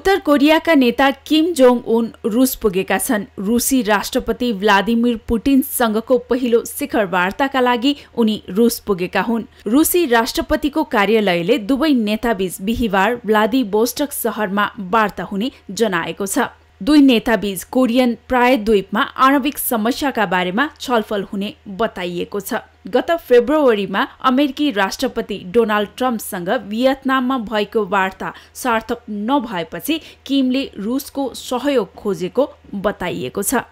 उत्तर कोरियाका नेता किम जोङ उन रुस पुगेका छन् रुसी राष्ट्रपति भ्लादिमिर पुटिनसँगको पहिलो शिखर वार्ताका लागि उनी रुस पुगेका हुन् रुसी राष्ट्रपतिको कार्यालयले दुवै नेताबीच बिहिबार भ्लादिबोस्टक सहरमा वार्ता हुने जनाएको छ दुई नेताबीच कोरियन प्रायद्वीपमा आणविक समस्याका बारेमा छलफल हुने बताइएको छ गत फेब्रुअरीमा अमेरिकी राष्ट्रपति डोनाल्ड ट्रम्पसँग भियतनाममा भएको वार्ता सार्थक नभएपछि किमले रुसको सहयोग खोजेको बताइएको छ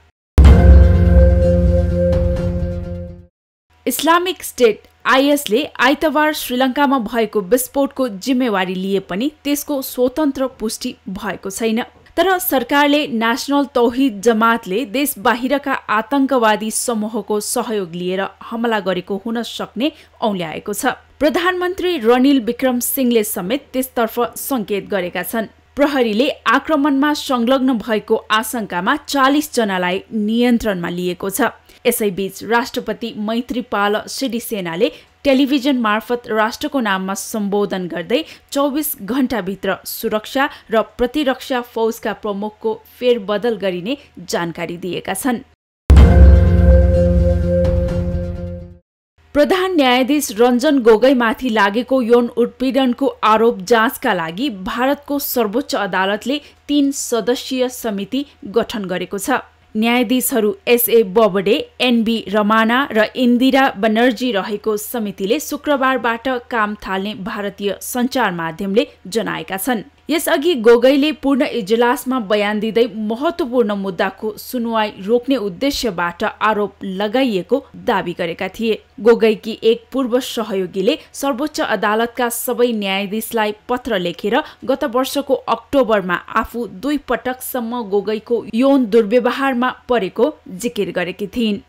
इस्लामिक स्टेट आइएसले आइतबार श्रीलङ्कामा भएको विस्फोटको जिम्मेवारी लिए पनि त्यसको स्वतन्त्र पुष्टि भएको छैन तर सरकारले नेसनल तौहिद जमातले देश बाहिरका आतंकवादी समूहको सहयोग लिएर हमला गरेको हुन सक्ने औल्याएको छ प्रधानमन्त्री रनिल विक्रम सिंहले समेत त्यसतर्फ सङ्केत गरेका छन् प्रहरीले आक्रमणमा संलग्न भएको आशंकामा जनालाई नियन्त्रणमा लिएको छ यसैबीच राष्ट्रपति मैत्रीपाल सिडिसेनाले टेलिभिजन मार्फत राष्ट्रको नाममा सम्बोधन गर्दै चौबिस घण्टाभित्र सुरक्षा र प्रतिरक्षा फौजका प्रमुखको फेरबदल गरिने जानकारी दिएका छन् प्रधान न्यायाधीश रञ्जन गोगोईमाथि लागेको यौन उत्पीडनको आरोप जाँचका लागि भारतको सर्वोच्च अदालतले तीन सदस्यीय समिति गठन गरेको छ न्यायाधीशहरू एसए बबडे एनबी रमाना र इन्दिरा बनर्जी रहेको समितिले शुक्रबारबाट काम थाल्ने भारतीय सञ्चार माध्यमले जनाएका छन् यसअघि गोगैले पूर्ण इजलासमा बयान दिँदै महत्त्वपूर्ण मुद्दाको सुनवाई रोक्ने उद्देश्यबाट आरोप लगाइएको दावी गरेका थिए गोगैकी एक पूर्व सहयोगीले सर्वोच्च अदालतका सबै न्यायाधीशलाई पत्र लेखेर गत वर्षको अक्टोबरमा आफू दुई पटकसम्म गोगैको यौन दुर्व्यवहारमा परेको जिकिर गरेकी थिइन्